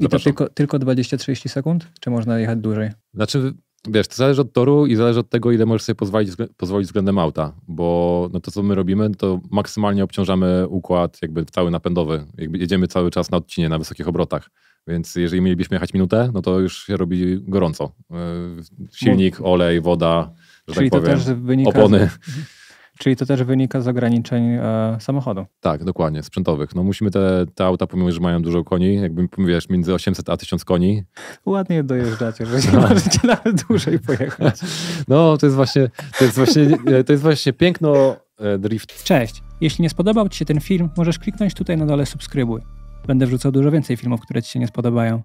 I to tylko, tylko 20-30 sekund? Czy można jechać dłużej? Znaczy, wiesz, to zależy od toru i zależy od tego, ile możesz sobie pozwolić, pozwolić względem auta, bo no to, co my robimy, to maksymalnie obciążamy układ jakby cały napędowy. Jakby jedziemy cały czas na odcinie, na wysokich obrotach. Więc jeżeli mielibyśmy jechać minutę, no to już się robi gorąco. Y, silnik, olej, woda, że Czyli tak powiem, to też wynika opony. Mhm. Czyli to też wynika z ograniczeń e, samochodu. Tak, dokładnie, sprzętowych. No musimy te, te auta, pomimo że mają dużo koni, jakby wiesz, między 800 a 1000 koni. Ładnie dojeżdżacie, że nie możecie nawet dłużej pojechać. No, to jest właśnie, to jest właśnie, e, to jest właśnie piękno e, drift. Cześć! Jeśli nie spodobał Ci się ten film, możesz kliknąć tutaj na dole subskrybuj. Będę wrzucał dużo więcej filmów, które Ci się nie spodobają.